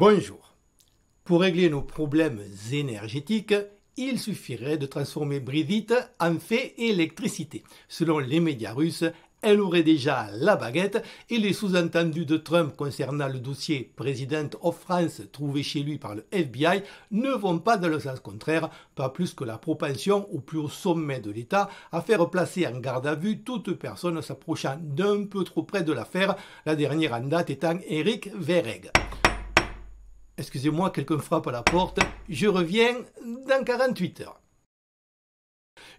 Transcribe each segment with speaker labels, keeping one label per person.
Speaker 1: Bonjour. Pour régler nos problèmes énergétiques, il suffirait de transformer Brigitte en fait électricité. Selon les médias russes, elle aurait déjà la baguette et les sous-entendus de Trump concernant le dossier President of France trouvé chez lui par le FBI ne vont pas dans le sens contraire, pas plus que la propension au plus haut sommet de l'État à faire placer en garde à vue toute personne s'approchant d'un peu trop près de l'affaire, la dernière en date étant Eric Verreg. Excusez-moi, quelqu'un frappe à la porte. Je reviens dans 48 heures.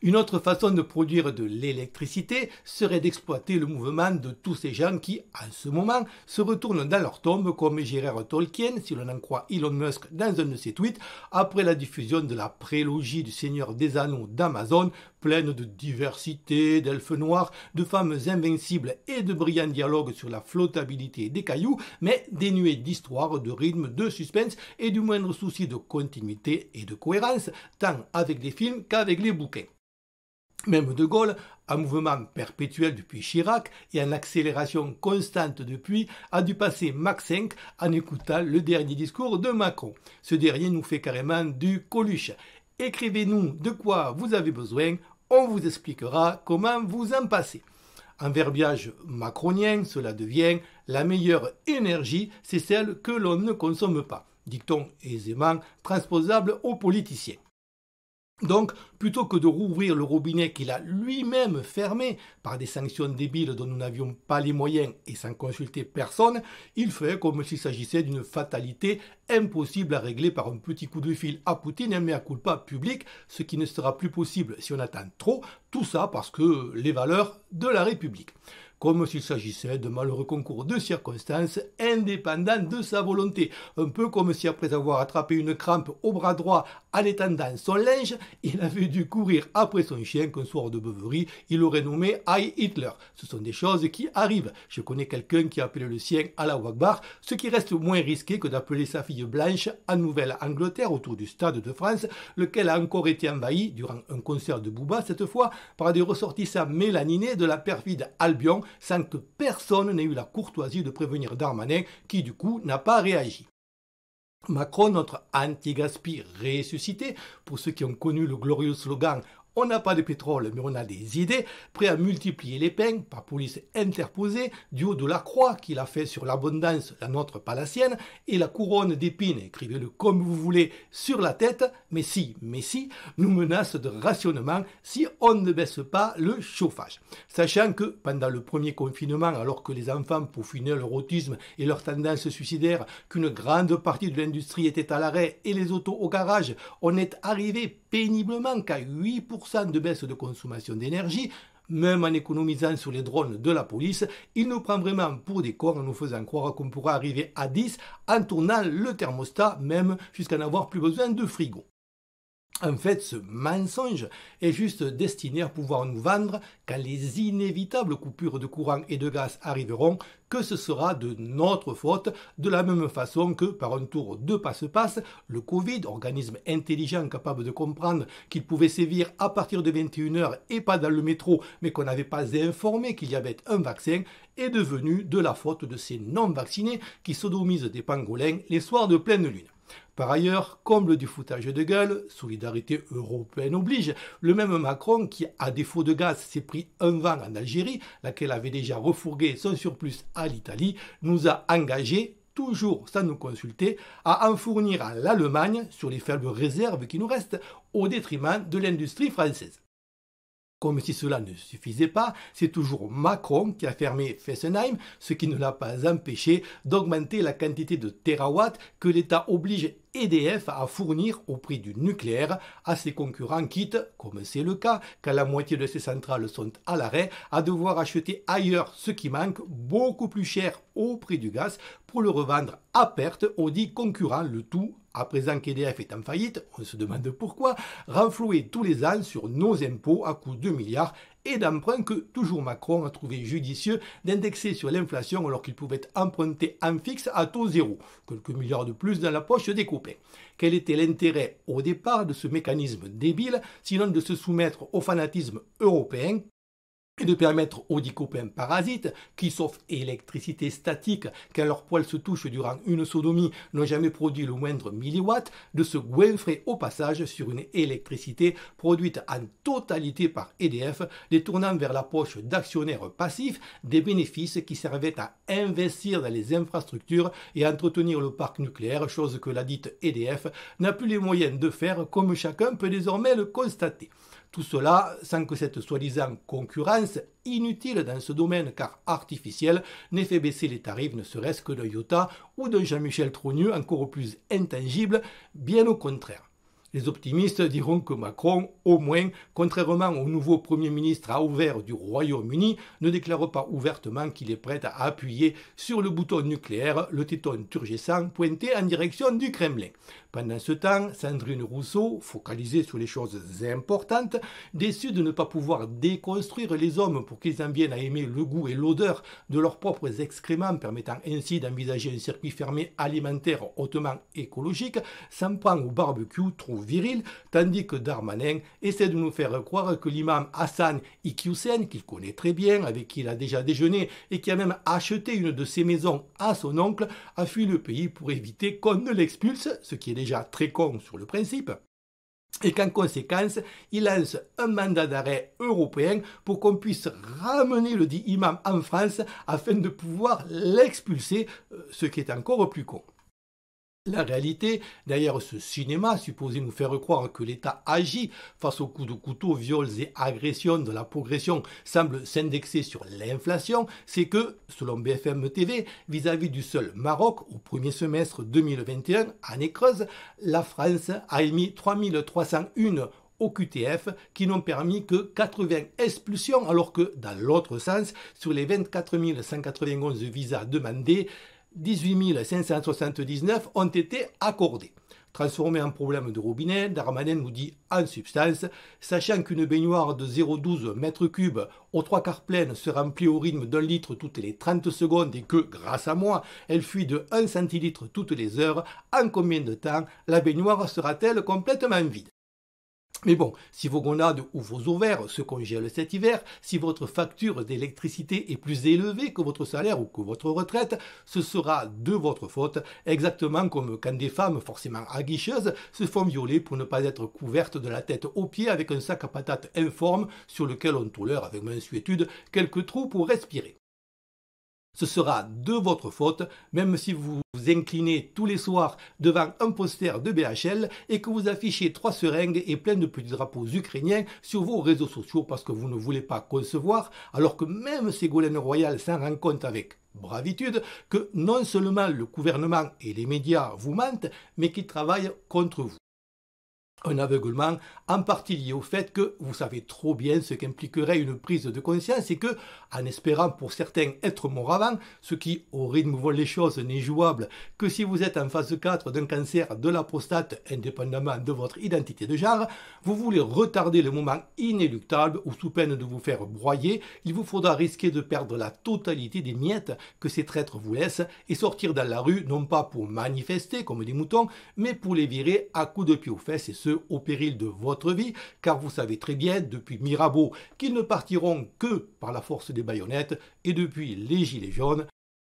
Speaker 1: Une autre façon de produire de l'électricité serait d'exploiter le mouvement de tous ces gens qui, en ce moment, se retournent dans leur tombe comme Gérard Tolkien, si l'on en croit Elon Musk dans un de ses tweets, après la diffusion de la prélogie du Seigneur des Anneaux d'Amazon pleine de diversité, d'elfes noirs, de femmes invincibles et de brillants dialogues sur la flottabilité des cailloux, mais dénuée d'histoire, de rythme, de suspense et du moindre souci de continuité et de cohérence, tant avec les films qu'avec les bouquins. Même De Gaulle, un mouvement perpétuel depuis Chirac et en accélération constante depuis, a dû passer Max 5 en écoutant le dernier discours de Macron. Ce dernier nous fait carrément du coluche. Écrivez-nous de quoi vous avez besoin on vous expliquera comment vous en passez. En verbiage macronien, cela devient la meilleure énergie, c'est celle que l'on ne consomme pas. Dicton aisément transposable aux politiciens. Donc, plutôt que de rouvrir le robinet qu'il a lui-même fermé par des sanctions débiles dont nous n'avions pas les moyens et sans consulter personne, il fait comme s'il s'agissait d'une fatalité impossible à régler par un petit coup de fil à Poutine, et à culpa public, ce qui ne sera plus possible si on attend trop, tout ça parce que les valeurs de la République comme s'il s'agissait de malheureux concours de circonstances indépendants de sa volonté. Un peu comme si après avoir attrapé une crampe au bras droit en étendant son linge, il avait dû courir après son chien qu'un soir de beuverie, il aurait nommé I Hitler. Ce sont des choses qui arrivent. Je connais quelqu'un qui a appelé le sien à la Wagbar, ce qui reste moins risqué que d'appeler sa fille Blanche en Nouvelle-Angleterre autour du Stade de France, lequel a encore été envahi durant un concert de Booba cette fois par des ressortissants mélaninés de la perfide Albion sans que personne n'ait eu la courtoisie de prévenir Darmanin, qui du coup n'a pas réagi. Macron, notre anti-gaspi ressuscité, pour ceux qui ont connu le glorieux slogan on n'a pas de pétrole, mais on a des idées, prêts à multiplier les peines par police interposée du haut de la croix qu'il a fait sur l'abondance, la nôtre pas la sienne, et la couronne d'épines, écrivez-le comme vous voulez, sur la tête, mais si, mais si, nous menace de rationnement si on ne baisse pas le chauffage. Sachant que pendant le premier confinement, alors que les enfants peaufinaient leur autisme et leur tendance suicidaire, qu'une grande partie de l'industrie était à l'arrêt et les autos au garage, on est arrivé péniblement qu'à 8% de baisse de consommation d'énergie, même en économisant sur les drones de la police, il nous prend vraiment pour des cons en nous faisant croire qu'on pourra arriver à 10 en tournant le thermostat même jusqu'à n'avoir plus besoin de frigo. En fait, ce mensonge est juste destiné à pouvoir nous vendre quand les inévitables coupures de courant et de gaz arriveront que ce sera de notre faute, de la même façon que par un tour de passe-passe, le Covid, organisme intelligent capable de comprendre qu'il pouvait sévir à partir de 21h et pas dans le métro, mais qu'on n'avait pas informé qu'il y avait un vaccin, est devenu de la faute de ces non-vaccinés qui sodomisent des pangolins les soirs de pleine lune. Par ailleurs, comble du foutage de gueule, solidarité européenne oblige, le même Macron qui, à défaut de gaz, s'est pris un vent en Algérie, laquelle avait déjà refourgué son surplus à l'Italie, nous a engagés toujours sans nous consulter, à en fournir à l'Allemagne sur les faibles réserves qui nous restent, au détriment de l'industrie française. Comme si cela ne suffisait pas, c'est toujours Macron qui a fermé Fessenheim, ce qui ne l'a pas empêché d'augmenter la quantité de terawatts que l'État oblige EDF à fournir au prix du nucléaire à ses concurrents, quitte, comme c'est le cas, quand la moitié de ses centrales sont à l'arrêt, à devoir acheter ailleurs ce qui manque, beaucoup plus cher au prix du gaz, pour le revendre à perte aux dix concurrents, le tout à présent qu'EDF est en faillite, on se demande pourquoi, renflouer tous les ans sur nos impôts à coût de milliards et d'emprunts que toujours Macron a trouvé judicieux d'indexer sur l'inflation alors qu'il pouvait emprunter en fixe à taux zéro, quelques milliards de plus dans la poche des copains. Quel était l'intérêt au départ de ce mécanisme débile, sinon de se soumettre au fanatisme européen et de permettre aux copains parasites, qui sauf électricité statique, quand leurs poils se touchent durant une sodomie, n'ont jamais produit le moindre milliwatt, de se goinfrer au passage sur une électricité produite en totalité par EDF, détournant vers la poche d'actionnaires passifs des bénéfices qui servaient à investir dans les infrastructures et à entretenir le parc nucléaire, chose que la dite EDF n'a plus les moyens de faire, comme chacun peut désormais le constater. Tout cela sans que cette soi-disant concurrence inutile dans ce domaine car artificielle n'ait fait baisser les tarifs ne serait-ce que d'un Iota ou d'un Jean-Michel Tronieu, encore plus intangible, bien au contraire. Les optimistes diront que Macron, au moins, contrairement au nouveau Premier ministre à ouvert du Royaume-Uni, ne déclare pas ouvertement qu'il est prêt à appuyer sur le bouton nucléaire, le téton turgescent pointé en direction du Kremlin. Pendant ce temps, Sandrine Rousseau, focalisée sur les choses importantes, déçue de ne pas pouvoir déconstruire les hommes pour qu'ils en viennent à aimer le goût et l'odeur de leurs propres excréments, permettant ainsi d'envisager un circuit fermé alimentaire hautement écologique, s'en au barbecue trop viril, tandis que Darmanin essaie de nous faire croire que l'imam Hassan Iqiyoussen, qu'il connaît très bien, avec qui il a déjà déjeuné et qui a même acheté une de ses maisons à son oncle, a fui le pays pour éviter qu'on ne l'expulse, ce qui est déjà très con sur le principe et qu'en conséquence, il lance un mandat d'arrêt européen pour qu'on puisse ramener le dit imam en France afin de pouvoir l'expulser, euh, ce qui est encore plus con. La réalité, d'ailleurs ce cinéma supposé nous faire croire que l'État agit face aux coups de couteau, viols et agressions de la progression semble s'indexer sur l'inflation, c'est que, selon BFM TV, vis-à-vis du seul Maroc, au premier semestre 2021, année creuse, la France a émis 3301 au QTF qui n'ont permis que 80 expulsions alors que dans l'autre sens, sur les 24 191 visas demandés, 18 579 ont été accordés. Transformé en problème de robinet, Darmanin nous dit en substance, sachant qu'une baignoire de 0,12 m3 aux trois quarts pleine se remplit au rythme d'un litre toutes les 30 secondes et que, grâce à moi, elle fuit de 1 centilitre toutes les heures, en combien de temps la baignoire sera-t-elle complètement vide mais bon, si vos gonades ou vos ovaires se congèlent cet hiver, si votre facture d'électricité est plus élevée que votre salaire ou que votre retraite, ce sera de votre faute, exactement comme quand des femmes forcément aguicheuses se font violer pour ne pas être couvertes de la tête aux pieds avec un sac à patates informe sur lequel on tolère avec mansuétude quelques trous pour respirer ce sera de votre faute, même si vous vous inclinez tous les soirs devant un poster de BHL et que vous affichez trois seringues et plein de petits drapeaux ukrainiens sur vos réseaux sociaux parce que vous ne voulez pas concevoir, alors que même Ségolène Royal s'en rend compte avec bravitude, que non seulement le gouvernement et les médias vous mentent, mais qu'ils travaillent contre vous un aveuglement en partie lié au fait que vous savez trop bien ce qu'impliquerait une prise de conscience et que, en espérant pour certains être mort avant, ce qui, au rythme où les choses, n'est jouable que si vous êtes en phase 4 d'un cancer de la prostate, indépendamment de votre identité de genre, vous voulez retarder le moment inéluctable où, sous peine de vous faire broyer, il vous faudra risquer de perdre la totalité des miettes que ces traîtres vous laissent et sortir dans la rue, non pas pour manifester comme des moutons, mais pour les virer à coups de pied aux fesses et ce au péril de votre vie, car vous savez très bien depuis Mirabeau qu'ils ne partiront que par la force des baïonnettes, et depuis les Gilets jaunes,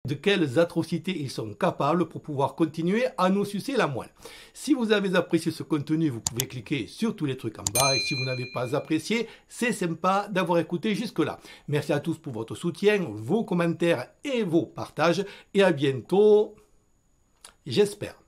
Speaker 1: de quelles atrocités ils sont capables pour pouvoir continuer à nous sucer la moelle. Si vous avez apprécié ce contenu, vous pouvez cliquer sur tous les trucs en bas et si vous n'avez pas apprécié, c'est sympa d'avoir écouté jusque-là. Merci à tous pour votre soutien, vos commentaires et vos partages et à bientôt, j'espère.